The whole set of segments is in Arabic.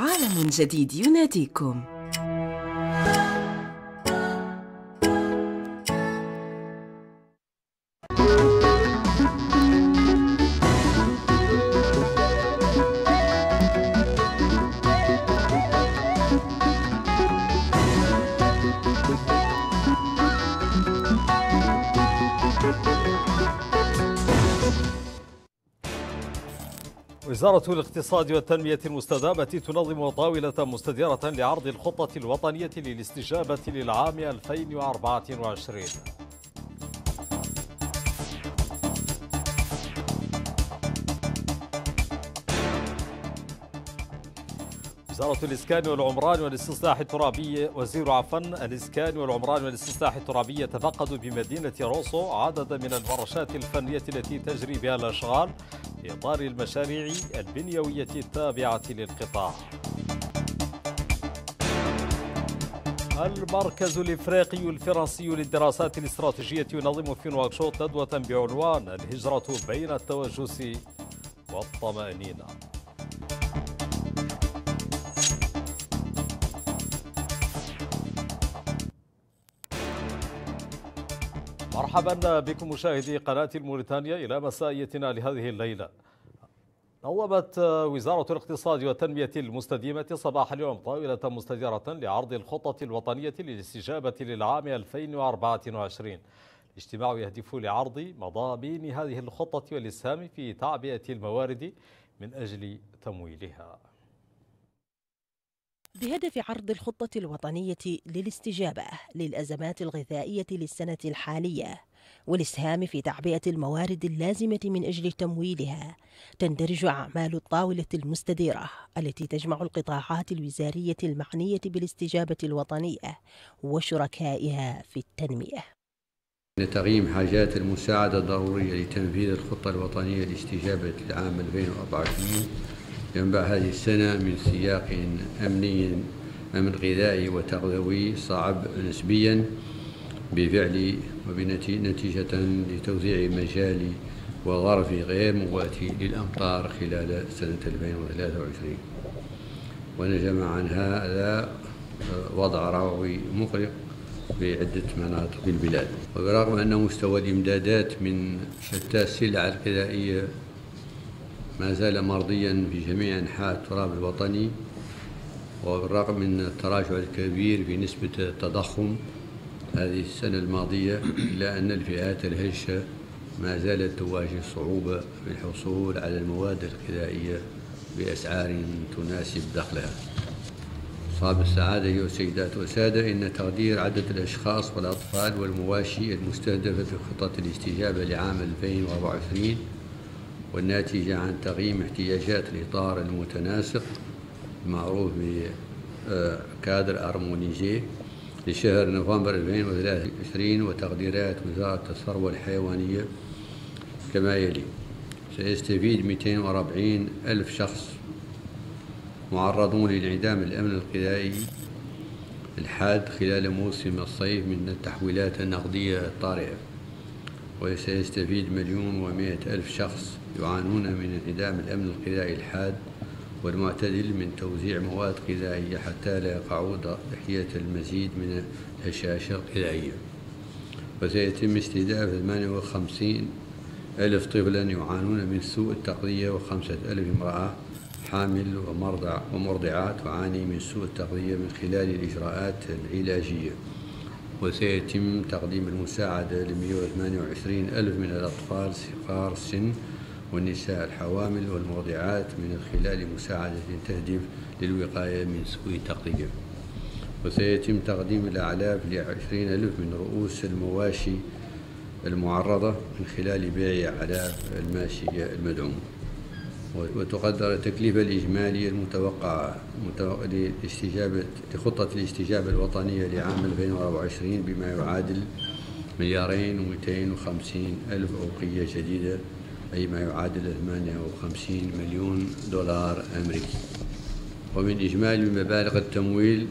عالم جديد يناديكم وزارة الاقتصاد والتنمية المستدامة تنظم طاولة مستديرة لعرض الخطة الوطنية للاستجابة للعام 2024 وزارة الإسكان والعمران والاستصلاح الترابي وزير عفن الإسكان والعمران والاستصلاح الترابي تفقد بمدينة روسو عدد من الورشات الفنية التي تجري بها الأشغال في إطار المشاريع البنيوية التابعة للقطاع المركز الإفريقي الفرنسي للدراسات الاستراتيجية ينظم في نواكشوط ندوة بعنوان الهجرة بين التوجس والطمأنينة مرحبا بكم مشاهدي قناة الموريتانيا إلى مسائيتنا لهذه الليلة نوبت وزارة الاقتصاد والتنمية المستديمة صباح اليوم طاولة مستديرة لعرض الخطة الوطنية للاستجابة للعام 2024 الاجتماع يهدف لعرض مضامين هذه الخطة والإسهام في تعبئة الموارد من أجل تمويلها بهدف عرض الخطة الوطنية للاستجابة للأزمات الغذائية للسنة الحالية والإسهام في تعبئة الموارد اللازمة من أجل تمويلها تندرج أعمال الطاولة المستديرة التي تجمع القطاعات الوزارية المعنية بالاستجابة الوطنية وشركائها في التنمية لتقييم حاجات المساعدة الضرورية لتنفيذ الخطة الوطنية لاستجابة لعام 2024 ينبع هذه السنة من سياق أمني أمن غذائي وتغذوي صعب نسبيا بفعل وبنتيجة لتوزيع مجال وظرف غير مواتي للأمطار خلال سنة 2023 ونجم عن هذا وضع روعي مقلق في عدة مناطق في البلاد وبرغم أن مستوى الإمدادات من شتى السلع الغذائية ما زال مرضيا في جميع أنحاء التراب الوطني وبالرغم من التراجع الكبير في نسبة التضخم هذه السنة الماضية إلا أن الفئات الهشة ما زالت تواجه صعوبة في الحصول على المواد الغذائية بأسعار تناسب دخلها صاب السعادة أيها السيدات والسادة إن تقدير عدد الأشخاص والأطفال والمواشي المستهدفة في خطة الاستجابة لعام 2024 والناتجة عن تقييم احتياجات الإطار المتناسق المعروف بكادر آه، أرمونيزي لشهر نوفمبر 2023 وتقديرات وزارة الثروة الحيوانية كما يلي سيستفيد 240 ألف شخص معرضون لانعدام الأمن الغذائي الحاد خلال موسم الصيف من التحويلات النقدية الطارئة وسيستفيد مليون ومائة ألف شخص يعانون من انعدام الأمن الغذائي الحاد والمعتدل من توزيع مواد غذائية حتى لا يقعوا ضحية المزيد من الهشاشة الغذائية وسيتم استهداف 58 ألف طفلا يعانون من سوء التغذية وخمسة ألف امرأة حامل ومرضع ومرضعات تعاني من سوء التغذية من خلال الإجراءات العلاجية وسيتم تقديم المساعدة ل 128 ألف من الأطفال صغار السن والنساء الحوامل والمرضعات من خلال مساعدة تهدف للوقاية من سوء تغذية وسيتم تقديم الأعلاف لعشرين ألف من رؤوس المواشي المعرضة من خلال بيع أعلاف الماشية المدعومة وتقدر التكلفة الإجمالية المتوقعة لاستجابة لخطة الاستجابة الوطنية لعام 2024 بما يعادل مليارين و250 ألف أوقية جديدة أي ما يعادل 58 مليون دولار أمريكي ومن إجمالي مبالغ التمويل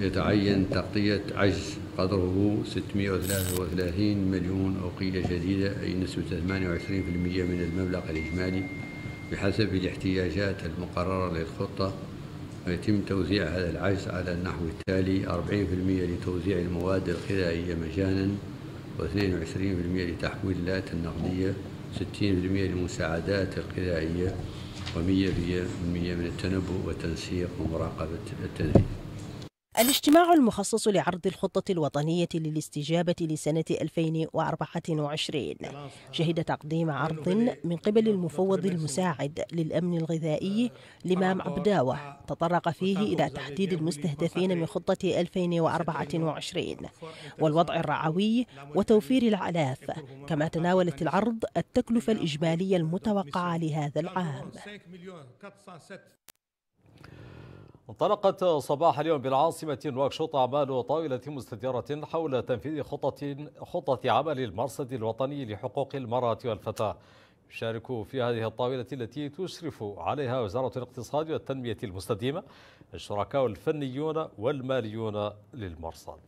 يتعين تغطية عجز قدره 633 مليون أوقية جديدة أي نسبة 28% من المبلغ الإجمالي بحسب الاحتياجات المقررة للخطة ويتم توزيع هذا العجز على النحو التالي 40% لتوزيع المواد الغذائية مجانا و22% لتحويلات النقدية 60% للمساعدات الغذائية و100% من التنبؤ والتنسيق ومراقبة التدريب الاجتماع المخصص لعرض الخطة الوطنية للاستجابة لسنة 2024 شهد تقديم عرض من قبل المفوض المساعد للأمن الغذائي لمام عبداوة تطرق فيه إلى تحديد المستهدفين من خطة 2024 والوضع الرعوي وتوفير العلاف كما تناولت العرض التكلفة الإجمالية المتوقعة لهذا العام انطلقت صباح اليوم بالعاصمة نواكشوط أعمال طاولة مستديرة حول تنفيذ خطة خطة عمل المرصد الوطني لحقوق المرأة والفتاة. يشارك في هذه الطاولة التي تشرف عليها وزارة الاقتصاد والتنمية المستديمة الشركاء الفنيون والماليون للمرصد.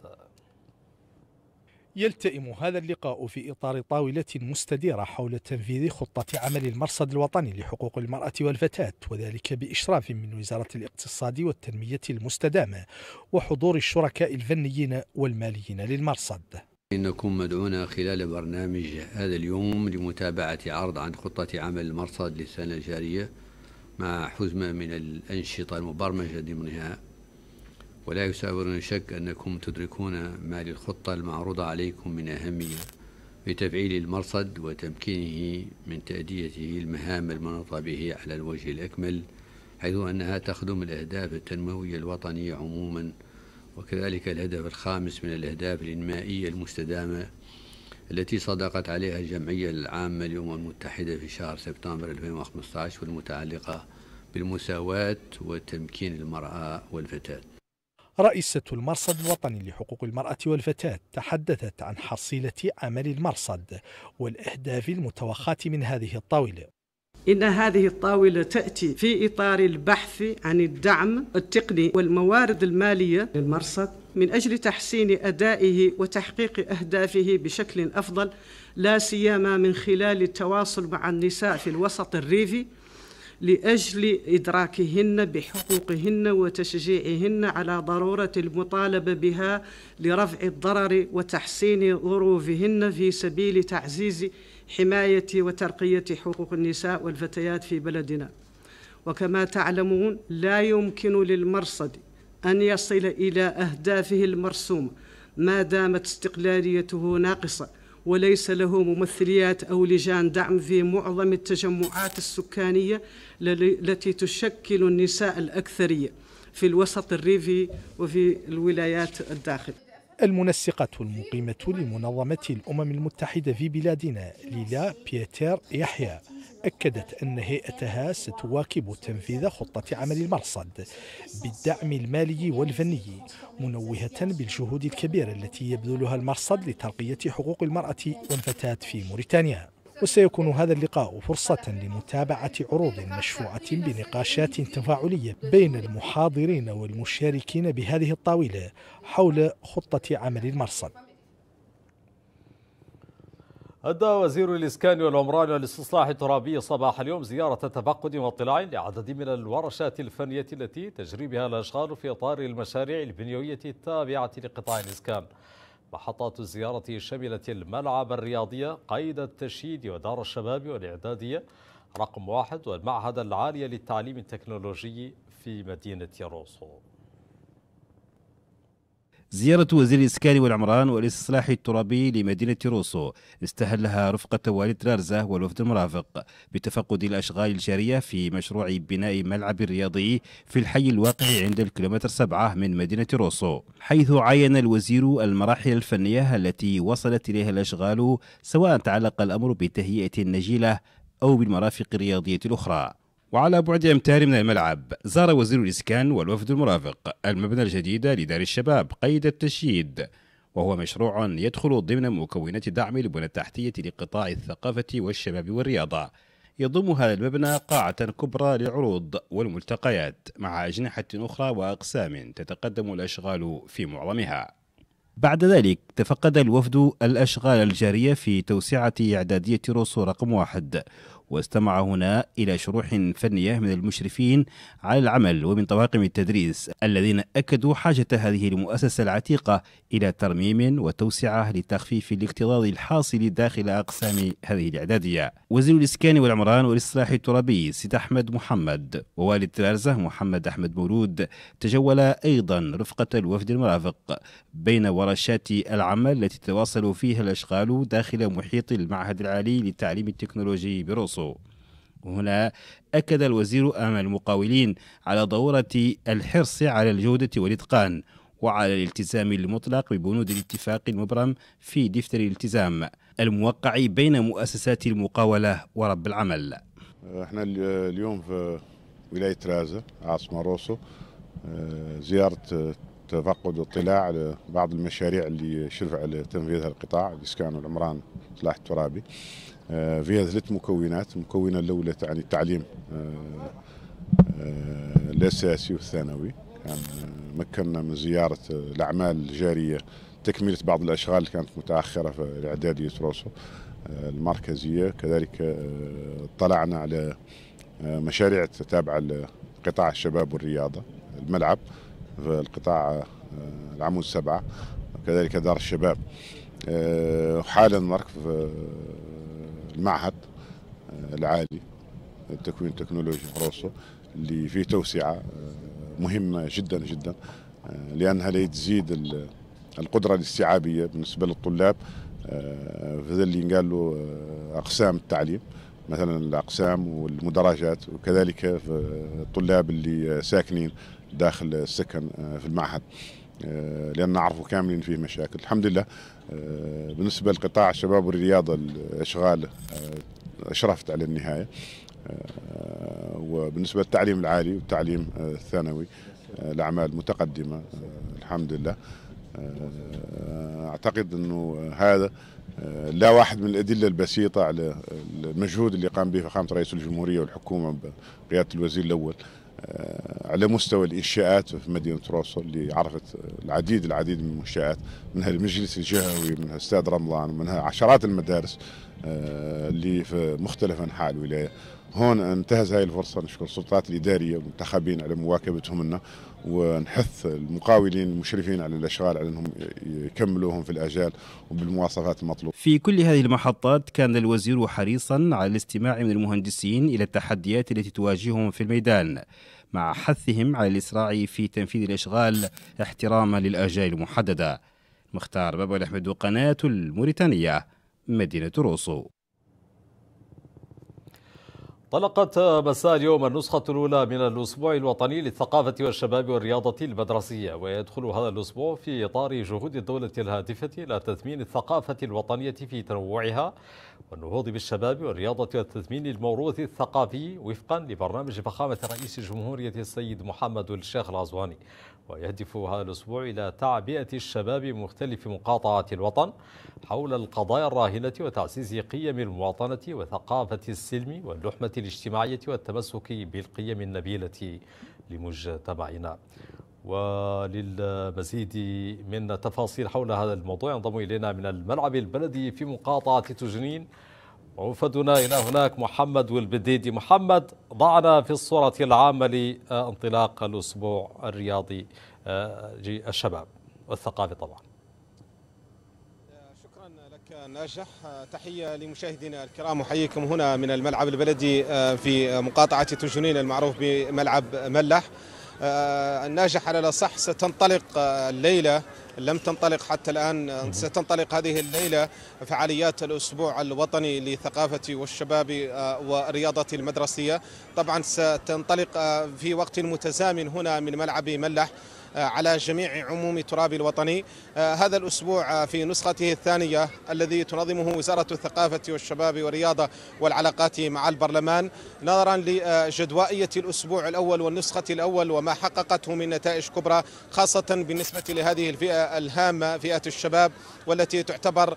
يلتئم هذا اللقاء في إطار طاولة مستديرة حول تنفيذ خطة عمل المرصد الوطني لحقوق المرأة والفتاة وذلك بإشراف من وزارة الاقتصاد والتنمية المستدامة وحضور الشركاء الفنيين والماليين للمرصد إنكم مدعونا خلال برنامج هذا اليوم لمتابعة عرض عن خطة عمل المرصد للسنة الجارية مع حزمة من الأنشطة المبرمجة ضمنها ولا يساورني شك أنكم تدركون ما للخطة المعروضة عليكم من أهمية لتفعيل المرصد وتمكينه من تأديته المهام المنوطة به على الوجه الأكمل حيث أنها تخدم الأهداف التنموية الوطنية عموما وكذلك الهدف الخامس من الأهداف الإنمائية المستدامة التي صدقت عليها الجمعية العامة للأمم المتحدة في شهر سبتمبر 2015 والمتعلقة بالمساواة وتمكين المرأة والفتاة رئيسة المرصد الوطني لحقوق المرأة والفتاة تحدثت عن حصيلة عمل المرصد والأهداف المتوخاة من هذه الطاولة إن هذه الطاولة تأتي في إطار البحث عن الدعم التقني والموارد المالية للمرصد من أجل تحسين أدائه وتحقيق أهدافه بشكل أفضل لا سيما من خلال التواصل مع النساء في الوسط الريفي لأجل إدراكهن بحقوقهن وتشجيعهن على ضرورة المطالبة بها لرفع الضرر وتحسين ظروفهن في سبيل تعزيز حماية وترقية حقوق النساء والفتيات في بلدنا وكما تعلمون لا يمكن للمرصد أن يصل إلى أهدافه المرسومة ما دامت استقلاليته ناقصة وليس له ممثليات أو لجان دعم في معظم التجمعات السكانية التي تشكل النساء الأكثرية في الوسط الريفي وفي الولايات الداخل المنسقة المقيمة لمنظمة الأمم المتحدة في بلادنا ليلا بيتر يحيى أكدت أن هيئتها ستواكب تنفيذ خطة عمل المرصد بالدعم المالي والفني منوهة بالجهود الكبيرة التي يبذلها المرصد لترقية حقوق المرأة والفتاة في موريتانيا وسيكون هذا اللقاء فرصة لمتابعة عروض مشروعة بنقاشات تفاعلية بين المحاضرين والمشاركين بهذه الطاولة حول خطة عمل المرصد أدى وزير الإسكان والعمران والاستصلاح الترابي صباح اليوم زيارة تفقد واطلاع لعدد من الورشات الفنية التي تجري بها الأشغال في إطار المشاريع البنيوية التابعة لقطاع الإسكان محطات الزيارة شملت الملعب الرياضية قيد التشييد ودار الشباب والإعدادية رقم واحد والمعهد العالي للتعليم التكنولوجي في مدينة يروسو زيارة وزير الإسكان والعمران والإصلاح الترابي لمدينة روسو استهلها رفقة والد رارزة والوفد المرافق بتفقد الأشغال الجارية في مشروع بناء ملعب رياضي في الحي الواقع عند الكيلومتر سبعة من مدينة روسو حيث عين الوزير المراحل الفنية التي وصلت إليها الأشغال سواء تعلق الأمر بتهيئة النجيلة أو بالمرافق الرياضية الأخرى وعلى بعد أمتار من الملعب زار وزير الإسكان والوفد المرافق المبنى الجديد لدار الشباب قيد التشييد وهو مشروع يدخل ضمن مكونات دعم البنى التحتية لقطاع الثقافة والشباب والرياضة يضم هذا المبنى قاعة كبرى للعروض والملتقيات مع أجنحة أخرى وأقسام تتقدم الأشغال في معظمها بعد ذلك تفقد الوفد الأشغال الجارية في توسعة إعدادية روسو رقم واحد واستمع هنا إلى شروح فنية من المشرفين على العمل ومن طواقم التدريس الذين أكدوا حاجة هذه المؤسسة العتيقة إلى ترميم وتوسعة لتخفيف الاكتظاظ الحاصل داخل أقسام هذه الإعدادية وزير الإسكان والعمران والإصلاح الترابي سيد أحمد محمد ووالد تلارزة محمد أحمد مولود تجول أيضا رفقة الوفد المرافق بين ورشات العمل التي تواصل فيها الأشغال داخل محيط المعهد العالي للتعليم التكنولوجي بروسيا فرنسا وهنا أكد الوزير أمام المقاولين على ضرورة الحرص على الجودة والإتقان وعلى الالتزام المطلق ببنود الاتفاق المبرم في دفتر الالتزام الموقع بين مؤسسات المقاولة ورب العمل احنا اليوم في ولاية رازة عاصمة روسو آه، زيارة آه، تفقد واطلاع لبعض المشاريع اللي شرف على تنفيذها القطاع الإسكان والعمران الإصلاح الترابي آه، فيها ثلاث مكونات المكونه الاولى تعني التعليم آه، آه، الاساسي والثانوي كان مكننا من زياره الاعمال الجاريه تكمله بعض الاشغال اللي كانت متاخره في الاعداديه روسو المركزيه كذلك اطلعنا على مشاريع تتابع لقطاع الشباب والرياضه الملعب في القطاع العمود سبعه كذلك دار الشباب وحالا نركب المعهد آه، العالي للتكوين التكنولوجي روسو اللي فيه توسعه آه، مهمه جدا جدا آه، لانها تزيد القدره الاستيعابيه بالنسبه للطلاب هذا اللي ينقال له اقسام التعليم مثلا الاقسام والمدرجات وكذلك الطلاب اللي ساكنين داخل السكن في المعهد آه، لان نعرفه كاملين فيه مشاكل الحمد لله آه، بالنسبه لقطاع الشباب والرياضه الاشغال آه، اشرفت على النهايه وبالنسبه للتعليم العالي والتعليم الثانوي الاعمال متقدمه الحمد لله اعتقد انه هذا لا واحد من الادله البسيطه على المجهود اللي قام به فخامه رئيس الجمهوريه والحكومه بقياده الوزير الاول آه، على مستوى الانشاءات في مدينه روسو اللي عرفت آه، العديد العديد من المنشات منها المجلس الجهوي منها استاد رمضان ومنها عشرات المدارس آه، اللي في مختلف انحاء الولايه هون انتهز هاي الفرصه نشكر السلطات الاداريه والمنتخبين على مواكبتهم لنا ونحث المقاولين المشرفين على الاشغال على انهم يكملوهم في الاجال وبالمواصفات المطلوبه. في كل هذه المحطات كان الوزير حريصا على الاستماع من المهندسين الى التحديات التي تواجههم في الميدان مع حثهم على الاسراع في تنفيذ الاشغال احتراما للاجال المحدده. مختار بابا الاحمد وقناه الموريتانيه مدينه روسو. طلقت مساء اليوم النسخة الأولى من الأسبوع الوطني للثقافة والشباب والرياضة المدرسية ويدخل هذا الأسبوع في إطار جهود الدولة الهادفة إلى تثمين الثقافة الوطنية في تنوعها والنهوض بالشباب والرياضة والتثمين الموروث الثقافي وفقا لبرنامج فخامة رئيس الجمهورية السيد محمد الشيخ العزواني ويهدف هذا الأسبوع إلى تعبئة الشباب بمختلف مقاطعات الوطن حول القضايا الراهنة وتعزيز قيم المواطنة وثقافة السلم واللحمة الاجتماعية والتمسك بالقيم النبيلة لمجتمعنا وللمزيد من تفاصيل حول هذا الموضوع ينضم إلينا من الملعب البلدي في مقاطعة تجنين وفدنا إلى هناك محمد والبديدي محمد ضعنا في الصورة العامة لانطلاق الأسبوع الرياضي آه، للشباب والثقافي طبعا شكرا لك ناجح تحية لمشاهدينا الكرام أحييكم هنا من الملعب البلدي آه، في مقاطعة تجنين المعروف بملعب ملح آه، الناجح على الأصح ستنطلق الليلة لم تنطلق حتى الآن ستنطلق هذه الليلة فعاليات الأسبوع الوطني للثقافة والشباب آه، ورياضة المدرسية طبعا ستنطلق آه، في وقت متزامن هنا من ملعب ملح آه، على جميع عموم تراب الوطني آه، هذا الأسبوع آه، في نسخته الثانية الذي تنظمه وزارة الثقافة والشباب والرياضة والعلاقات مع البرلمان نظرا لجدوائية الأسبوع الأول والنسخة الأول وما حققته من نتائج كبرى خاصة بالنسبة لهذه الفئة الهامة فئة الشباب والتي تعتبر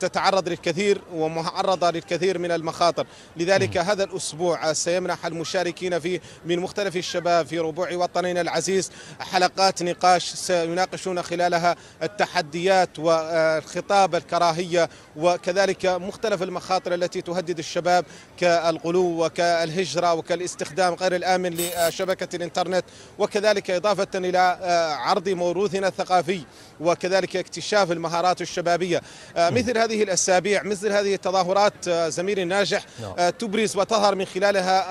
تتعرض للكثير ومعرضة للكثير من المخاطر لذلك هذا الأسبوع سيمنح المشاركين فيه من مختلف الشباب في ربوع وطننا العزيز حلقات نقاش سيناقشون خلالها التحديات والخطاب الكراهية وكذلك مختلف المخاطر التي تهدد الشباب كالغلو وكالهجرة وكالاستخدام غير الآمن لشبكة الإنترنت وكذلك إضافة إلى عرض موروثنا الثقافي وكذلك اكتشاف المهارات الشبابية آه، نعم. مثل هذه الأسابيع مثل هذه التظاهرات آه، زميلي الناجح نعم. آه، تبرز وتظهر من خلالها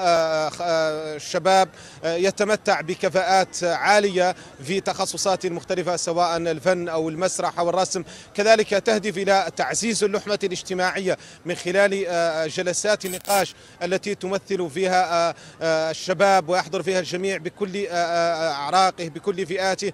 الشباب يتمتع بكفاءات عالية في تخصصات مختلفة سواء الفن أو المسرح أو الرسم كذلك تهدف إلى تعزيز اللحمة الاجتماعية من خلال جلسات النقاش التي تمثل فيها الشباب ويحضر فيها الجميع بكل أعراقه بكل فئاته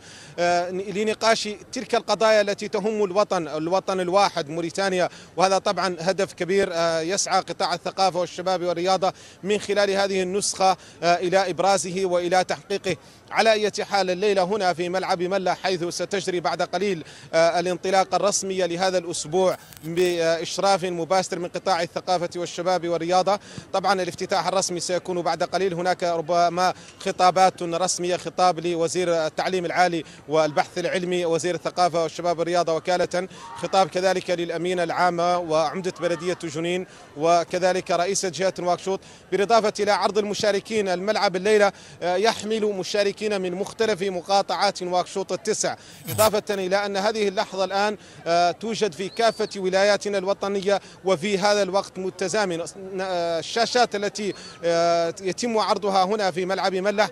لنقاش تلك تلك القضايا التي تهم الوطن الوطن الواحد موريتانيا وهذا طبعا هدف كبير آه، يسعى قطاع الثقافة والشباب والرياضة من خلال هذه النسخة آه، إلى إبرازه وإلى تحقيقه على أي حال الليلة هنا في ملعب ملة حيث ستجري بعد قليل آه، الانطلاقة الرسمية لهذا الأسبوع بإشراف مباشر من قطاع الثقافة والشباب والرياضة طبعا الافتتاح الرسمي سيكون بعد قليل هناك ربما خطابات رسمية خطاب لوزير التعليم العالي والبحث العلمي وزير الثقافة الثقافة والشباب والرياضة وكالة خطاب كذلك للأمينة العامة وعمدة بلدية جنين وكذلك رئيس جهة نواكشوط بالإضافة إلى عرض المشاركين الملعب الليلة آه، يحمل مشاركين من مختلف مقاطعات نواكشوط التسع إضافة إلى أن هذه اللحظة الآن آه، توجد في كافة ولاياتنا الوطنية وفي هذا الوقت متزامن آه، الشاشات التي يتم عرضها هنا في ملعب ملح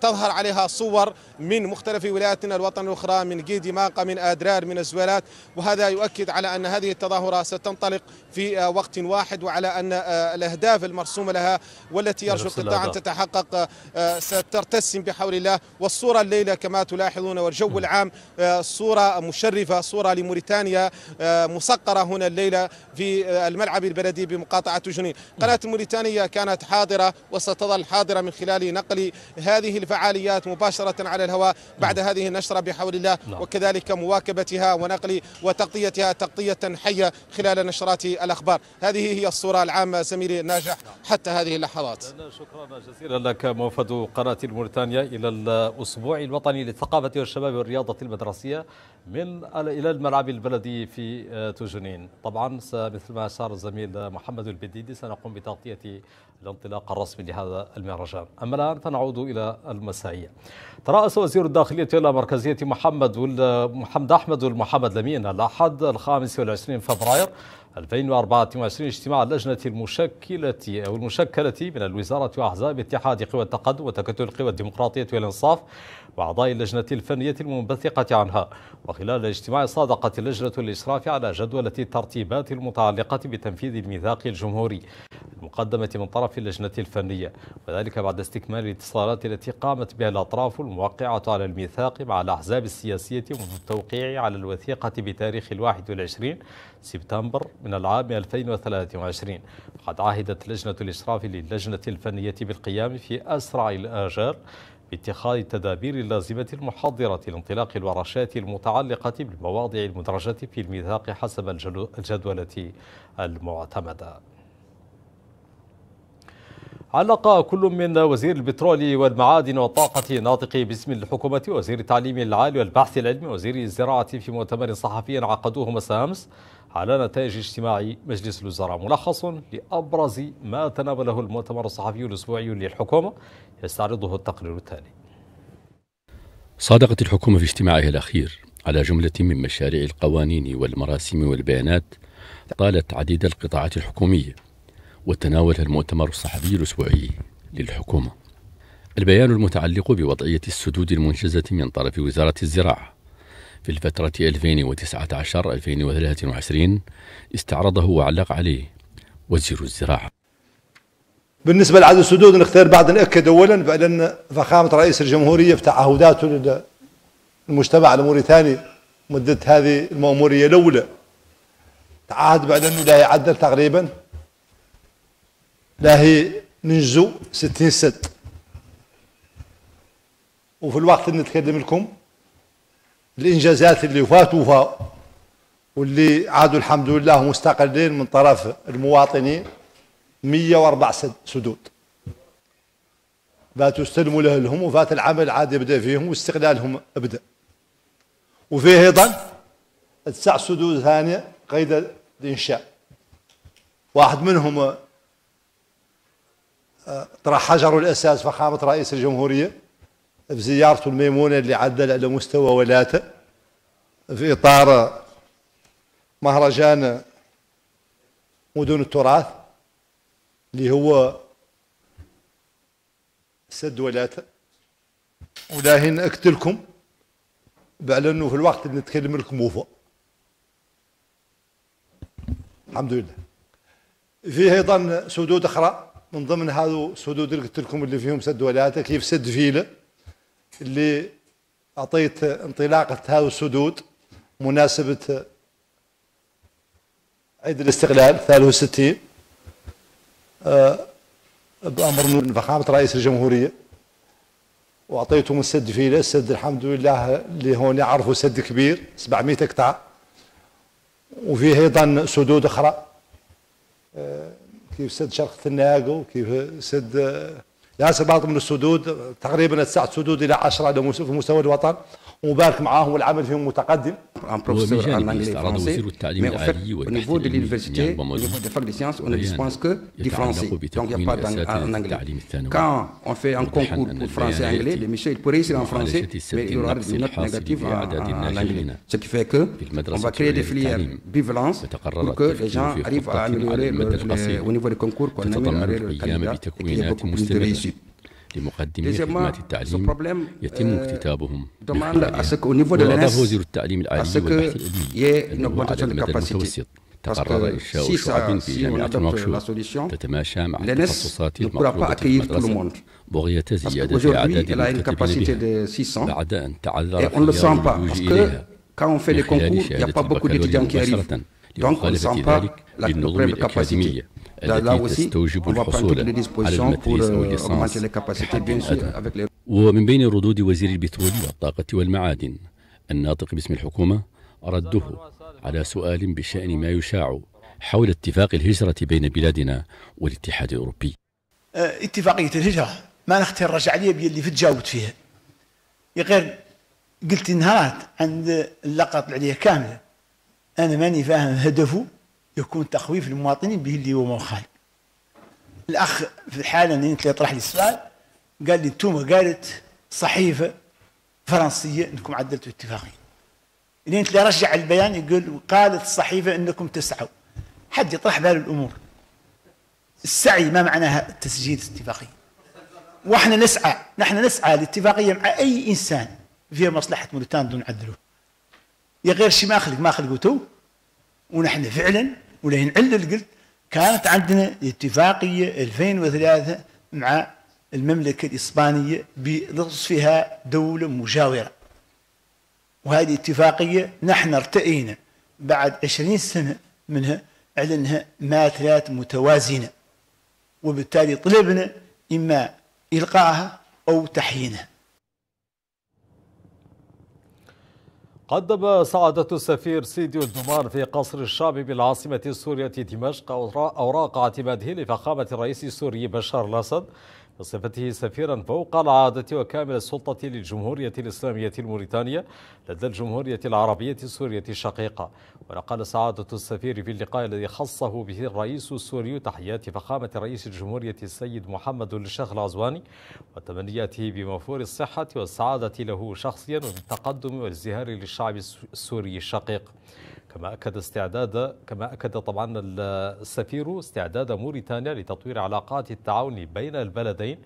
تظهر عليها صور من مختلف ولاياتنا الوطن الأخرى من جيدي ماقة من أدرار من الزوالات وهذا يؤكد على أن هذه التظاهرة ستنطلق في وقت وقت واحد وعلى أن آه، الأهداف المرسومة لها والتي يرجو القطاع أن تتحقق آه، سترتسم بحول الله والصورة الليلة كما تلاحظون والجو العام آه، صورة مشرفة صورة لموريتانيا مسقرة هنا الليلة في الملعب البلدي بمقاطعة جنين قناة الموريتانية كانت حاضرة وستظل حاضرة من خلال نقل هذه الفعاليات مباشرة على الهواء بعد هذه النشرة بحول الله نعم. وكذلك مواكبتها ونقل وتغطيتها تغطية حية خلال نشرات الأخبار هذه هي الصورة العامة سميري ناجح حتى هذه اللحظات شكرا جزيلا لك موفد قناة موريتانيا إلى الأسبوع الوطني للثقافة والشباب والرياضة المدرسية من إلى الملعب البلدي في آه، توجنين طبعا مثل ما أشار الزميل محمد البديدي سنقوم بتغطية الانطلاق الرسمي لهذا المهرجان أما الآن فنعود إلى المسائية ترأس وزير الداخلية المركزية محمد محمد أحمد المحمد لمين الأحد الخامس والعشرين فبراير 2024 اجتماع اللجنة المشكلة أو المشكلة من الوزارة وأحزاب اتحاد قوى التقدم وتكتل القوى الديمقراطية والإنصاف وأعضاء اللجنة الفنية المنبثقة عنها وخلال الاجتماع صادقت اللجنة الإشراف على جدولة الترتيبات المتعلقة بتنفيذ الميثاق الجمهوري المقدمة من طرف اللجنة الفنية وذلك بعد استكمال الاتصالات التي قامت بها الأطراف الموقعة على الميثاق مع الأحزاب السياسية والتوقيع التوقيع على الوثيقة بتاريخ 21 سبتمبر من العام 2023 وقد عهدت لجنة الإشراف للجنة الفنية بالقيام في أسرع الآجال باتخاذ التدابير اللازمة المحضرة لانطلاق الورشات المتعلقة بالمواضع المدرجة في الميثاق حسب الجدولة المعتمدة علق كل من وزير البترول والمعادن والطاقة ناطق باسم الحكومة وزير التعليم العالي والبحث العلمي وزير الزراعة في مؤتمر صحفي عقدوه مساء أمس على نتائج اجتماع مجلس الوزراء ملخص لأبرز ما تناوله المؤتمر الصحفي الأسبوعي للحكومة يستعرضه التقرير التالي صادقت الحكومة في اجتماعها الأخير على جملة من مشاريع القوانين والمراسم والبيانات طالت عديد القطاعات الحكومية وتناولها المؤتمر الصحفي الأسبوعي للحكومة البيان المتعلق بوضعية السدود المنجزة من طرف وزارة الزراعة في الفترة 2019-2023 استعرضه وعلق عليه وزير الزراعة بالنسبة لعدد السدود نختار بعد نأكد أولا بأن فخامة رئيس الجمهورية في تعهداته للمجتمع الموريتاني مدة هذه المأمورية الأولى تعهد بعد أنه لا يعدل تقريبا لا هي ننجزو 60 سد وفي الوقت اللي نتكلم لكم الإنجازات اللي فاتوا واللي عادوا الحمد لله مستقلين من طرف المواطنين 104 سدود باتوا استلموا لهم وفات العمل عاد يبدا فيهم واستقلالهم بدا وفيه ايضا تسع سدود ثانيه قيد الانشاء واحد منهم آه، طرح حجر الاساس فخامه رئيس الجمهوريه بزيارته الميمونه اللي عدل على مستوى ولاته في اطار مهرجان مدن التراث اللي هو سد ولاته ولا نأكد لكم انه في الوقت اللي نتكلم لكم وفا الحمد لله فيه ايضا سدود اخرى من ضمن هذو السدود اللي قلت لكم اللي فيهم سد ولاته كيف سد فيله اللي اعطيت انطلاقه هذو السدود مناسبه عيد الاستقلال 63 بامر من فخامه رئيس الجمهوريه واعطيتهم السد فيلا السد الحمد لله اللي هون يعرفوا سد كبير 700 قطعه وفيه ايضا سدود اخرى أه، كيف سد شرق الناق وكيف سد ياسر أه، بعض من السدود تقريبا تسعة سدود الى 10 على مستوى الوطن On parle en anglais et français, mais au niveau de l'université, au niveau des affaires de sciences, on ne dispense que du français. Donc il n'y a pas d'anglais. Quand on fait un concours pour français et anglais, les Michelins pourraient réussir en français, mais il y aura des notes négatives en anglais. Ce qui fait qu'on va créer des filières bivalences pour que les gens arrivent à améliorer le Au niveau des concours qu'on a amélioré le Canada, y a beaucoup plus de réussite. لمقدمي خدمات التعليم يتم euh, اكتتابهم وأضاف وزير التعليم العالي والبحث العلمي أنه على المدى المتوسط تقرر إنشاء شعب في جامعة نواكشوط تتماشى مع التخصصات المطلوبة في المدرسة بغية زيادة في أعداد المكتتبين بعد أن تعذر خيار إليها quand on fait les concours, il n'y a pas beaucoup d'étudiants qui arrivent. Donc, on ne sent pas la problème de capacité. تستوجب الحصول على الماتريس أو الليسانس ومن بين ردود وزير البترول والطاقة والمعادن الناطق باسم الحكومة رده على سؤال بشأن ما يشاع حول اتفاق الهجرة بين بلادنا والاتحاد الأوروبي اتفاقية الهجرة ما نختار رجع عليه اللي فتجاوبت فيها غير قلت انهارت عند اللقط عليها كاملة أنا ماني فاهم هدفه يكون تخويف المواطنين به اللي هو موخال الاخ في الحاله اللي انت يطرح لي السؤال قال لي انتم قالت صحيفه فرنسيه انكم عدلتوا اتفاقين اللي انت رجع البيان يقول قالت الصحيفه انكم تسعوا حد يطرح باله الامور السعي ما معناها تسجيل اتفاقيه واحنا نسعى نحن نسعى لاتفاقيه مع اي انسان فيها مصلحه موريتانيا دون عدلوه يا غير شي ما خلق ما خلقوا تو ونحن فعلا ولين علل قلت كانت عندنا اتفاقية 2003 مع المملكة الإسبانية بلصفها دولة مجاورة وهذه اتفاقية نحن ارتئينا بعد 20 سنة منها على أنها ماثلات متوازنة وبالتالي طلبنا إما إلقاءها أو تحيينها قدم سعادة السفير سيدي الدمار في قصر الشعب بالعاصمة السورية دمشق أوراق اعتماده لفخامة الرئيس السوري بشار الأسد بصفته سفيرا فوق العادة وكامل السلطة للجمهورية الإسلامية الموريتانية لدى الجمهورية العربية السورية الشقيقة ونقل سعادة السفير في اللقاء الذي خصه به الرئيس السوري تحيات فخامة رئيس الجمهورية السيد محمد الشيخ العزواني وتمنياته بموفور الصحة والسعادة له شخصيا وبالتقدم والازدهار للشعب السوري الشقيق كما أكد استعداد كما أكد طبعا السفير استعداد موريتانيا لتطوير علاقات التعاون بين البلدين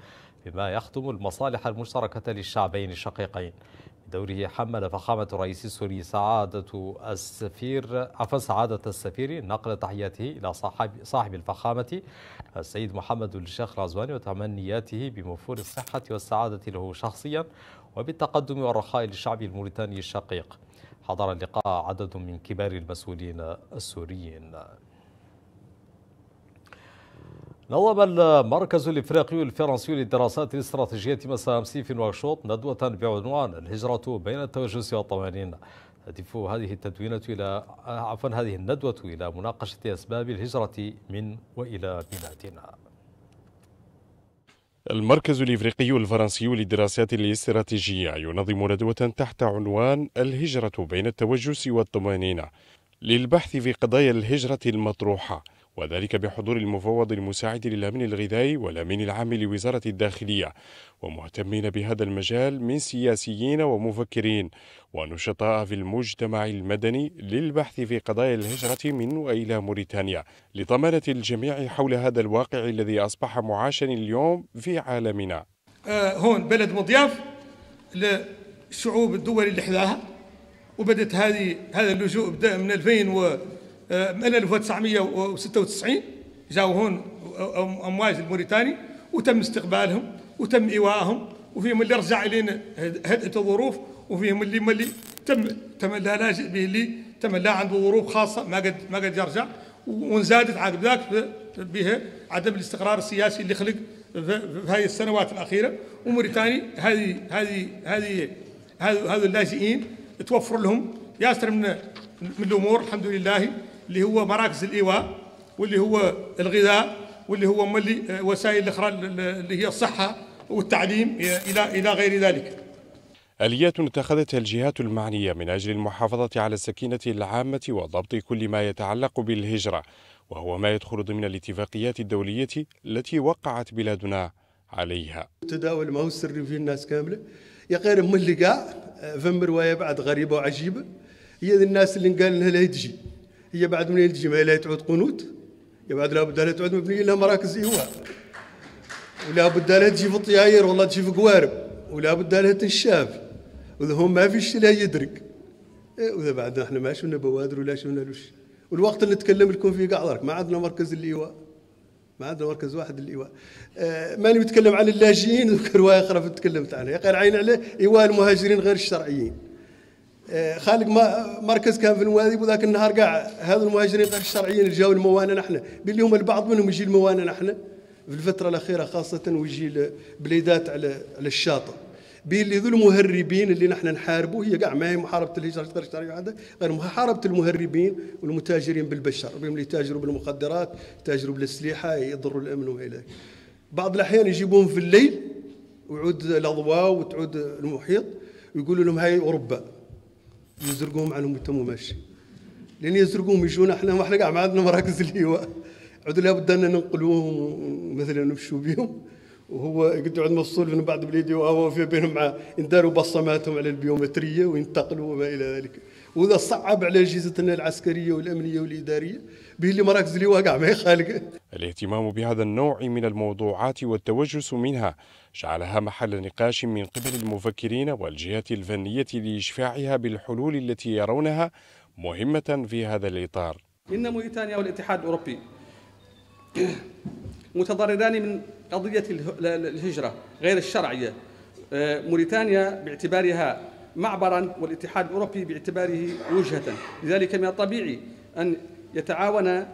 بما يخدم المصالح المشتركة للشعبين الشقيقين بدوره حمل فخامة الرئيس السوري سعادة السفير عفوا سعادة السفير نقل تحياته إلى صاحب صاحب الفخامة السيد محمد الشيخ رزواني وتمنياته بموفور الصحة والسعادة له شخصيا وبالتقدم والرخاء للشعب الموريتاني الشقيق حضر اللقاء عدد من كبار المسؤولين السوريين نظم المركز الافريقي الفرنسي للدراسات الاستراتيجيه مساء امس في نواكشوط ندوه بعنوان الهجره بين التوجس والطمانينه تهدف هذه التدوينه الى عفوا هذه الندوه الى مناقشه اسباب الهجره من والى بلادنا المركز الإفريقي الفرنسي للدراسات الاستراتيجية ينظم ندوة تحت عنوان الهجرة بين التوجس والطمأنينة للبحث في قضايا الهجرة المطروحة وذلك بحضور المفوض المساعد للأمن الغذائي والأمين العام لوزارة الداخلية ومهتمين بهذا المجال من سياسيين ومفكرين ونشطاء في المجتمع المدني للبحث في قضايا الهجرة من وإلى موريتانيا لطمانة الجميع حول هذا الواقع الذي أصبح معاشا اليوم في عالمنا آه، هون بلد مضياف لشعوب الدول اللي حذاها وبدت هذه هذا اللجوء بدا من 2000 من 1996 أه، جاوا هون امواج الموريتاني وتم استقبالهم وتم ايواءهم وفيهم اللي رجع الينا هدئت الظروف وفيهم اللي ملي تم تم لا لاجئ به اللي تم لا عنده ظروف خاصه ما قد ما قد يرجع وانزادت عقب ذاك بها عدم الاستقرار السياسي اللي خلق في هذه السنوات الاخيره وموريتاني هذه هذه هذه هذو اللاجئين توفر لهم ياسر من من الامور الحمد لله اللي هو مراكز الايواء واللي هو الغذاء واللي هو ملي آه، وسائل الاخرى اللي هي الصحه والتعليم الى الى غير ذلك. آليات اتخذتها الجهات المعنية من أجل المحافظة على السكينة العامة وضبط كل ما يتعلق بالهجرة وهو ما يدخل ضمن الاتفاقيات الدولية التي وقعت بلادنا عليها التداول ما هو سري في الناس كاملة يا غير من اللي آه، قاع فم رواية بعد غريبة وعجيبة هي الناس اللي قال لها لا تجي هي بعد منين ما لا تعود قنوت هي بعد لابد لا تعود مبنيه لها مراكز ايواء ولا بد لها تجي في الطياير والله تجي في قوارب ولا بد لها تنشاف وهم ما فيش لا يدرك إيه، واذا بعد احنا ما شفنا بوادر ولا شفنا لوش والوقت اللي نتكلم لكم فيه قاع ما عندنا مركز الايواء ما عندنا مركز واحد للايواء آه ماني عن اللاجئين روايه اخرى تكلمت عنها قال عين عليه ايواء المهاجرين غير الشرعيين خالق مركز كان في المواذيب وذاك النهار كاع هذو المهاجرين غير الشرعيين اللي جاوا الموانا نحن باللي هما البعض منهم يجي الموانا نحن في الفتره الاخيره خاصه ويجي بليدات على على الشاطئ باللي ذو المهربين اللي نحن نحاربوا هي كاع ما هي محاربه الهجره غير الشرعيه غير محاربه المهربين والمتاجرين بالبشر بهم اللي يتاجروا بالمخدرات يتاجروا بالاسلحه يضروا الامن والى بعض الاحيان يجيبوهم في الليل ويعود الاضواء وتعود المحيط ويقولوا لهم هاي اوروبا يزرقوهم عليهم يتموا ماشي لان يزرقوهم يجونا احنا واحنا احنا كاع ما عندنا مراكز اللواء عاد لابد ان ننقلوهم مثلا نمشوا بهم وهو قد عندنا مفصول من بعد بليدي وهو في بينهم مع انداروا بصماتهم على البيومتريه وينتقلوا وما الى ذلك وإذا صعب على اجهزتنا العسكريه والامنيه والاداريه به اللي مراكز اللواء كاع ما يخالق الاهتمام بهذا النوع من الموضوعات والتوجس منها جعلها محل نقاش من قبل المفكرين والجهات الفنية لإشفاعها بالحلول التي يرونها مهمة في هذا الإطار إن موريتانيا والاتحاد الأوروبي متضرران من قضية الهجرة غير الشرعية آه، موريتانيا باعتبارها معبرا والاتحاد الأوروبي باعتباره وجهة لذلك من الطبيعي أن يتعاون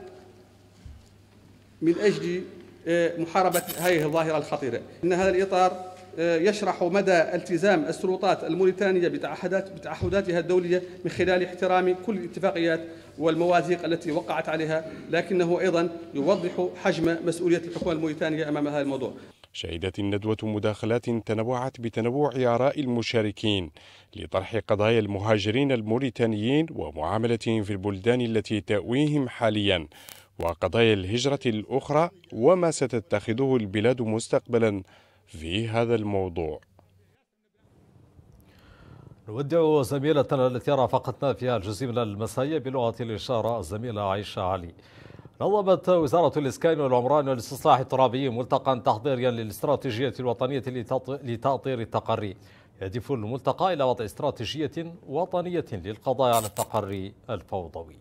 من أجل آه، محاربة هذه الظاهرة الخطيرة إن هذا الإطار آه، يشرح مدى التزام السلطات الموريتانية بتعهدات بتعهداتها الدولية من خلال احترام كل الاتفاقيات والمواثيق التي وقعت عليها لكنه أيضا يوضح حجم مسؤولية الحكومة الموريتانية أمام هذا الموضوع شهدت الندوة مداخلات تنوعت بتنوع آراء المشاركين لطرح قضايا المهاجرين الموريتانيين ومعاملتهم في البلدان التي تأويهم حالياً وقضايا الهجرة الأخرى وما ستتخذه البلاد مستقبلا في هذا الموضوع نودع زميلتنا التي رافقتنا في الجزء من المسائية بلغة الإشارة الزميلة عائشة علي نظمت وزارة الإسكان والعمران والاستصلاح الترابي ملتقى تحضيريا للاستراتيجية الوطنية لتأطير التقري يهدف الملتقى إلى وضع استراتيجية وطنية للقضاء على التقري الفوضوي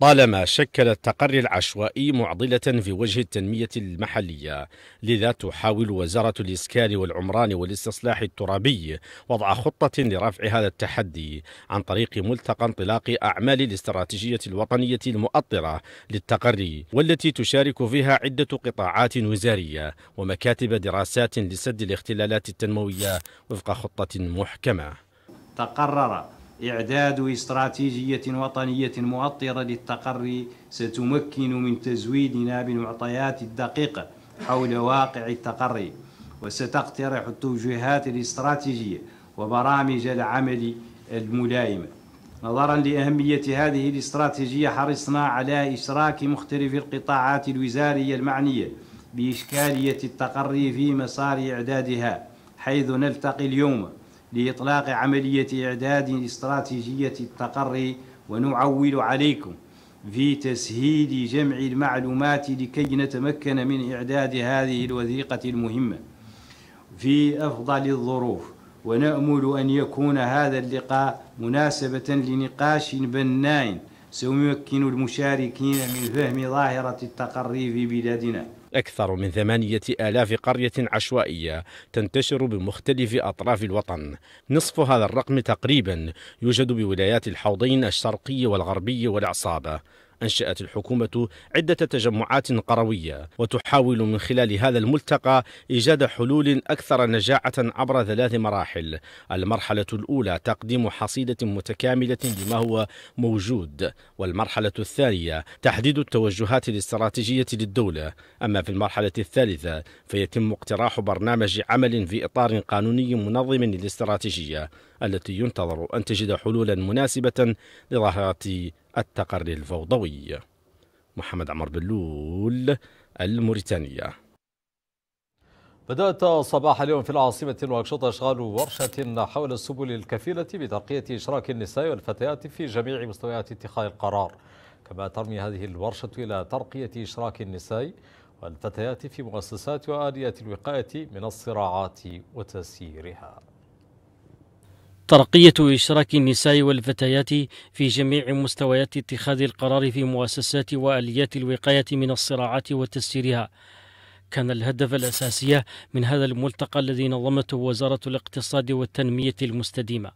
طالما شكل التقري العشوائي معضلة في وجه التنمية المحلية لذا تحاول وزارة الإسكان والعمران والاستصلاح الترابي وضع خطة لرفع هذا التحدي عن طريق ملتقى انطلاق أعمال الاستراتيجية الوطنية المؤطرة للتقري والتي تشارك فيها عدة قطاعات وزارية ومكاتب دراسات لسد الاختلالات التنموية وفق خطة محكمة تقرر إعداد استراتيجية وطنية مؤطرة للتقري ستمكن من تزويدنا بالمعطيات الدقيقة حول واقع التقري وستقترح التوجيهات الاستراتيجية وبرامج العمل الملائمة نظرا لأهمية هذه الاستراتيجية حرصنا على إشراك مختلف القطاعات الوزارية المعنية بإشكالية التقري في مسار إعدادها حيث نلتقي اليوم لإطلاق عملية إعداد استراتيجية التقري ونعول عليكم في تسهيل جمع المعلومات لكي نتمكن من إعداد هذه الوثيقة المهمة في أفضل الظروف ونأمل أن يكون هذا اللقاء مناسبة لنقاش بناء سيمكن المشاركين من فهم ظاهرة التقري في بلادنا أكثر من ثمانية آلاف قرية عشوائية تنتشر بمختلف أطراف الوطن نصف هذا الرقم تقريبا يوجد بولايات الحوضين الشرقي والغربي والعصابة أنشأت الحكومة عدة تجمعات قروية وتحاول من خلال هذا الملتقى إيجاد حلول أكثر نجاعة عبر ثلاث مراحل المرحلة الأولى تقديم حصيدة متكاملة لما هو موجود والمرحلة الثانية تحديد التوجهات الاستراتيجية للدولة أما في المرحلة الثالثة فيتم اقتراح برنامج عمل في إطار قانوني منظم للاستراتيجية التي ينتظر أن تجد حلولا مناسبة لظاهرة التقري الفوضوي محمد عمر بلول الموريتانية بدأت صباح اليوم في العاصمة نواكشوط أشغال ورشة حول السبل الكفيلة بترقية إشراك النساء والفتيات في جميع مستويات اتخاذ القرار كما ترمي هذه الورشة إلى ترقية إشراك النساء والفتيات في مؤسسات وآلية الوقاية من الصراعات وتسييرها ترقية إشراك النساء والفتيات في جميع مستويات اتخاذ القرار في مؤسسات وآليات الوقاية من الصراعات وتسييرها كان الهدف الأساسي من هذا الملتقى الذي نظمته وزارة الاقتصاد والتنمية المستديمة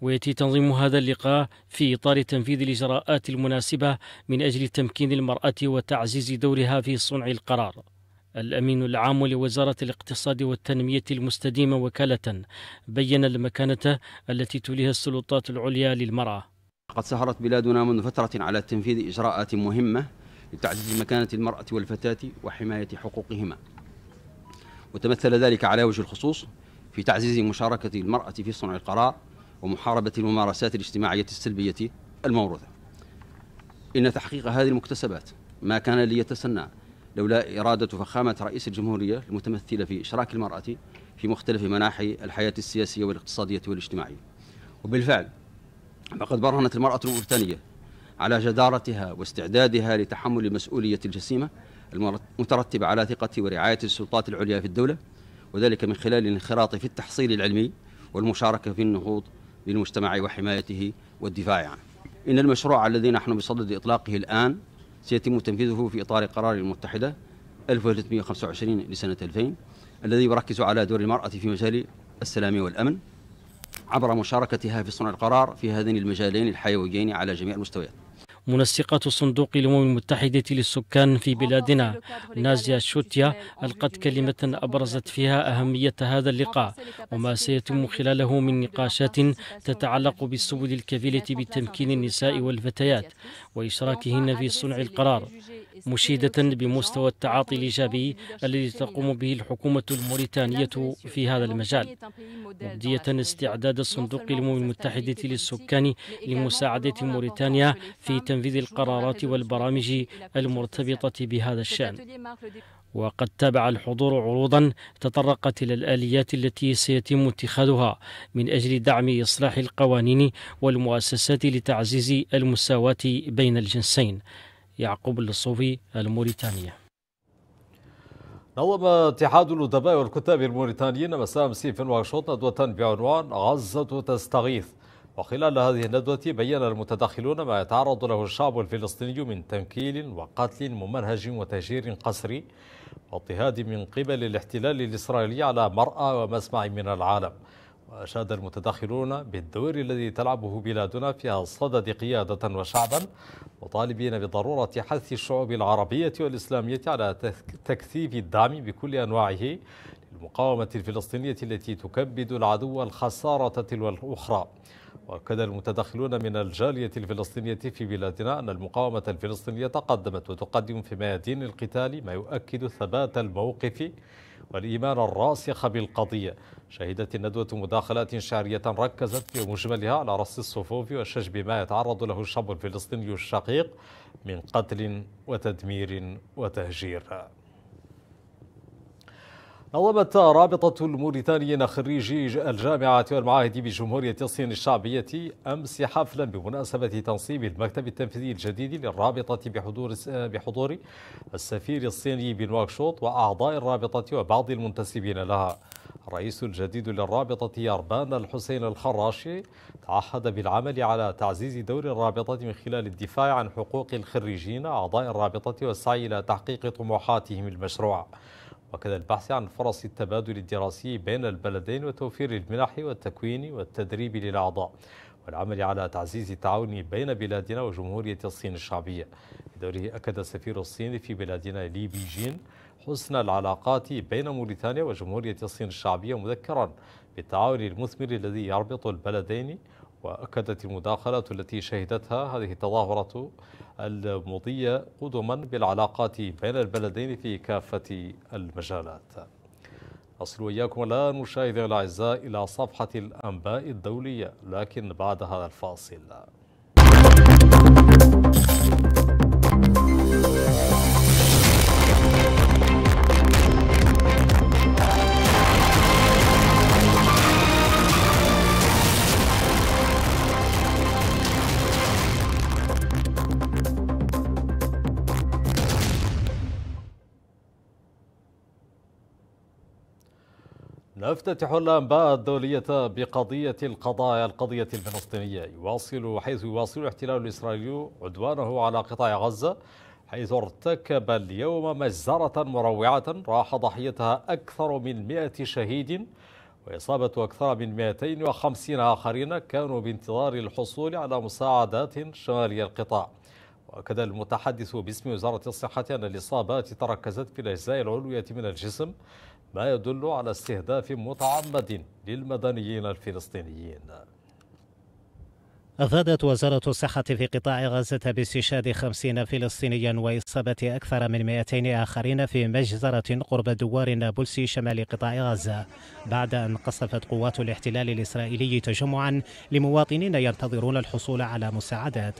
ويتي تنظيم هذا اللقاء في إطار تنفيذ الإجراءات المناسبة من أجل تمكين المرأة وتعزيز دورها في صنع القرار الأمين العام لوزارة الاقتصاد والتنمية المستديمة وكالة بين المكانة التي توليها السلطات العليا للمرأة قد سهرت بلادنا منذ فترة على تنفيذ إجراءات مهمة لتعزيز مكانة المرأة والفتاة وحماية حقوقهما وتمثل ذلك على وجه الخصوص في تعزيز مشاركة المرأة في صنع القرار ومحاربة الممارسات الاجتماعية السلبية الموروثة إن تحقيق هذه المكتسبات ما كان ليتسنى لولا إرادة وفخامة رئيس الجمهورية المتمثلة في إشراك المرأة في مختلف مناحي الحياة السياسية والاقتصادية والاجتماعية وبالفعل فقد برهنت المرأة الموريتانية على جدارتها واستعدادها لتحمل المسؤولية الجسيمة المترتبة على ثقة ورعاية السلطات العليا في الدولة وذلك من خلال الانخراط في التحصيل العلمي والمشاركة في النهوض للمجتمع وحمايته والدفاع عنه إن المشروع الذي نحن بصدد إطلاقه الآن سيتم تنفيذه في إطار قرار المتحدة 1325 لسنة 2000 الذي يركز على دور المرأة في مجال السلام والأمن عبر مشاركتها في صنع القرار في هذين المجالين الحيويين على جميع المستويات منسقة صندوق الأمم المتحدة للسكان في بلادنا نازيا شوتيا ألقت كلمة أبرزت فيها أهمية هذا اللقاء وما سيتم خلاله من نقاشات تتعلق بالسبل الكفيلة بتمكين النساء والفتيات وإشراكهن في صنع القرار مشيدة بمستوى التعاطي الإيجابي الذي تقوم به الحكومة الموريتانية في هذا المجال مبدية استعداد الصندوق الأمم المتحدة للسكان لمساعدة موريتانيا في تنفيذ القرارات والبرامج المرتبطة بهذا الشأن وقد تابع الحضور عروضا تطرقت إلى الآليات التي سيتم اتخاذها من أجل دعم إصلاح القوانين والمؤسسات لتعزيز المساواة بين الجنسين يعقوب الصوفي الموريتانية نظم اتحاد الأدباء والكتاب الموريتانيين مساء أمس في واشنطن ندوة بعنوان غزة تستغيث وخلال هذه الندوة بين المتدخلون ما يتعرض له الشعب الفلسطيني من تنكيل وقتل ممنهج وتهجير قسري واضطهاد من قبل الاحتلال الإسرائيلي على مرأى ومسمع من العالم وأشاد المتداخلون بالدور الذي تلعبه بلادنا في الصدد قيادة وشعبا مطالبين بضرورة حث الشعوب العربية والإسلامية على تكثيف الدعم بكل أنواعه للمقاومة الفلسطينية التي تكبد العدو الخسارة تلو الأخرى وأكد المتدخلون من الجالية الفلسطينية في بلادنا أن المقاومة الفلسطينية تقدمت وتقدم في ميادين القتال ما يؤكد ثبات الموقف والإيمان الراسخ بالقضية شهدت الندوة مداخلات شعرية ركزت في مجملها على رص الصفوف والشجب ما يتعرض له الشعب الفلسطيني الشقيق من قتل وتدمير وتهجير نظمت رابطة الموريتانيين خريجي الجامعة والمعاهد بجمهورية الصين الشعبية أمس حفلا بمناسبة تنصيب المكتب التنفيذي الجديد للرابطة بحضور بحضور السفير الصيني بنواكشوط وأعضاء الرابطة وبعض المنتسبين لها. الرئيس الجديد للرابطة أربان الحسين الخراشي تعهد بالعمل على تعزيز دور الرابطة من خلال الدفاع عن حقوق الخريجين أعضاء الرابطة والسعي إلى تحقيق طموحاتهم المشروعة. وكذا البحث عن فرص التبادل الدراسي بين البلدين وتوفير المنح والتكوين والتدريب للأعضاء والعمل على تعزيز التعاون بين بلادنا وجمهورية الصين الشعبية بدوره أكد سفير الصين في بلادنا لي بيجين حسن العلاقات بين موريتانيا وجمهورية الصين الشعبية مذكرا بالتعاون المثمر الذي يربط البلدين وأكدت المداخلة التي شهدتها هذه التظاهرة المضي قدما بالعلاقات بين البلدين في كافة المجالات أصل وإياكم الآن مشاهدي الأعزاء إلى صفحة الأنباء الدولية لكن بعد هذا الفاصل نفتتح الأنباء الدولية بقضية القضايا القضية الفلسطينية يواصل حيث يواصل الاحتلال الإسرائيلي عدوانه على قطاع غزة حيث ارتكب اليوم مجزرة مروعة راح ضحيتها أكثر من 100 شهيد وإصابة أكثر من 250 آخرين كانوا بانتظار الحصول على مساعدات شمالية القطاع وأكد المتحدث باسم وزارة الصحة أن الإصابات تركزت في الأجزاء العلوية من الجسم ما يدل على استهداف متعمد للمدنيين الفلسطينيين أفادت وزارة الصحة في قطاع غزة باستشهاد 50 فلسطينيا وإصابة أكثر من 200 آخرين في مجزرة قرب دوار نابلسي شمال قطاع غزة بعد أن قصفت قوات الاحتلال الإسرائيلي تجمعا لمواطنين ينتظرون الحصول على مساعدات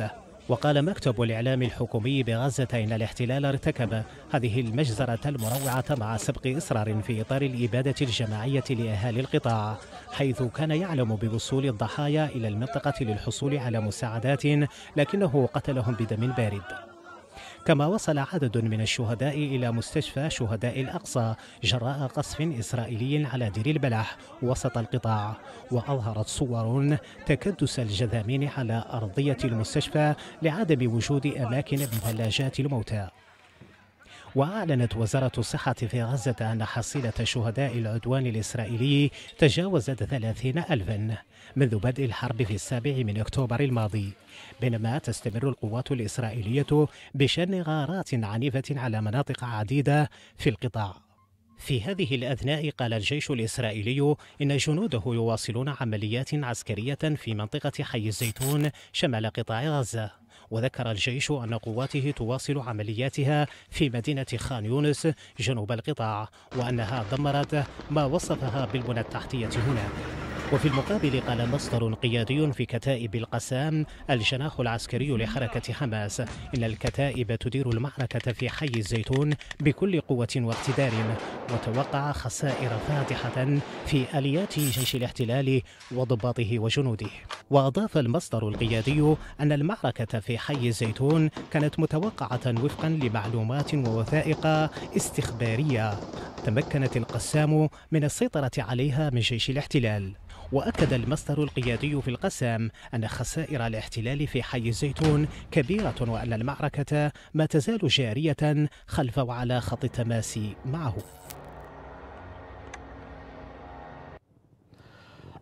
وقال مكتب الإعلام الحكومي بغزة إن الاحتلال ارتكب هذه المجزرة المروعة مع سبق إصرار في إطار الإبادة الجماعية لأهالي القطاع حيث كان يعلم بوصول الضحايا إلى المنطقة للحصول على مساعدات لكنه قتلهم بدم بارد كما وصل عدد من الشهداء إلى مستشفى شهداء الأقصى جراء قصف إسرائيلي على دير البلح وسط القطاع وأظهرت صور تكدس الجذامين على أرضية المستشفى لعدم وجود أماكن بثلاجات الموتى وأعلنت وزارة الصحة في غزة أن حصيلة شهداء العدوان الإسرائيلي تجاوزت 30 ألفا منذ بدء الحرب في السابع من أكتوبر الماضي بينما تستمر القوات الإسرائيلية بشن غارات عنيفة على مناطق عديدة في القطاع في هذه الأثناء قال الجيش الإسرائيلي إن جنوده يواصلون عمليات عسكرية في منطقة حي الزيتون شمال قطاع غزة وذكر الجيش أن قواته تواصل عملياتها في مدينة خان يونس جنوب القطاع وأنها دمرت ما وصفها بالبنى التحتية هناك وفي المقابل قال مصدر قيادي في كتائب القسام الجناح العسكري لحركة حماس إن الكتائب تدير المعركة في حي الزيتون بكل قوة واقتدار وتوقع خسائر فادحة في آليات جيش الاحتلال وضباطه وجنوده وأضاف المصدر القيادي أن المعركة في حي الزيتون كانت متوقعة وفقا لمعلومات ووثائق استخبارية تمكنت القسام من السيطرة عليها من جيش الاحتلال وأكد المصدر القيادي في القسام أن خسائر الاحتلال في حي الزيتون كبيرة وأن المعركة ما تزال جارية خلف وعلى خط التماس معه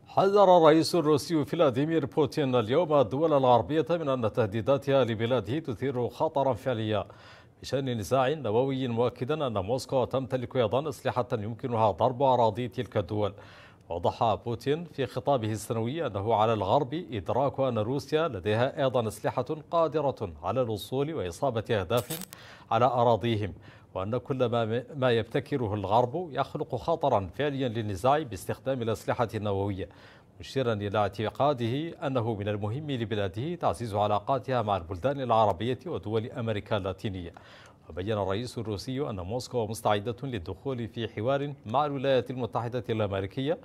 حذر الرئيس الروسي فلاديمير بوتين اليوم الدول الغربية من أن تهديداتها لبلاده تثير خطرا فعليا بشأن نزاع نووي مؤكدا أن موسكو تمتلك أيضا أسلحة يمكنها ضرب أراضي تلك الدول وضح بوتين في خطابه السنوي أنه على الغرب إدراك أن روسيا لديها أيضا أسلحة قادرة على الوصول وإصابة أهداف على أراضيهم وأن كل ما, ما يبتكره الغرب يخلق خطرا فعليا للنزاع باستخدام الأسلحة النووية مشيرا إلى اعتقاده أنه من المهم لبلاده تعزيز علاقاتها مع البلدان العربية ودول أمريكا اللاتينية وبين الرئيس الروسي أن موسكو مستعدة للدخول في حوار مع الولايات المتحدة الأمريكية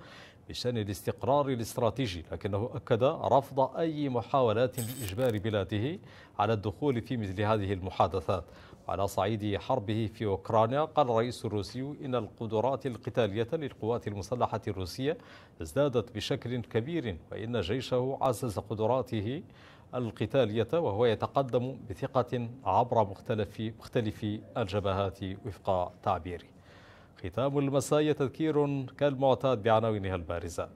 بشأن الاستقرار الاستراتيجي لكنه أكد رفض أي محاولات لإجبار بلاده على الدخول في مثل هذه المحادثات على صعيد حربه في أوكرانيا قال الرئيس الروسي إن القدرات القتالية للقوات المسلحة الروسية ازدادت بشكل كبير وإن جيشه عزز قدراته القتالية وهو يتقدم بثقة عبر مختلف مختلف الجبهات وفق تعبيره ختام المساء تذكير كالمعتاد بعناوينها البارزة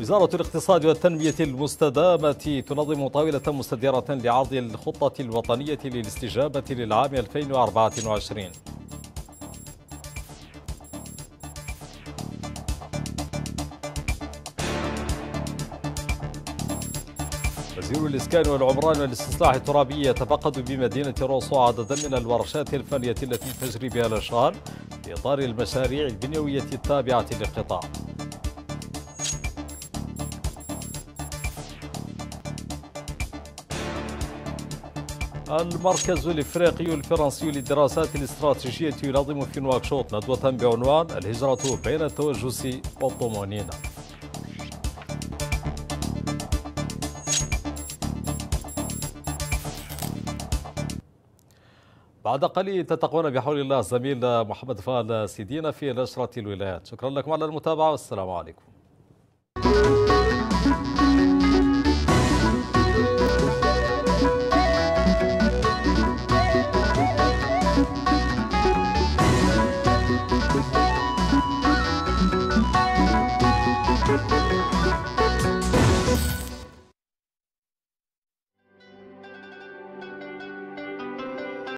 وزارة الاقتصاد والتنمية المستدامة تنظم طاولة مستديرة لعرض الخطة الوطنية للاستجابة للعام 2024 وزير الإسكان والعمران والاستصلاح الترابي يتفقد بمدينة روسو عددا من الورشات الفنية التي تجري بها الأشغال في إطار المشاريع البنيوية التابعة للقطاع المركز الافريقي الفرنسي للدراسات الاستراتيجيه ينظم في نواكشوط ندوه بعنوان الهجره بين التوجس والطمانينه بعد قليل تتقون بحول الله زميل محمد فال سيدينا في نشرة الولايات شكرا لكم على المتابعة والسلام عليكم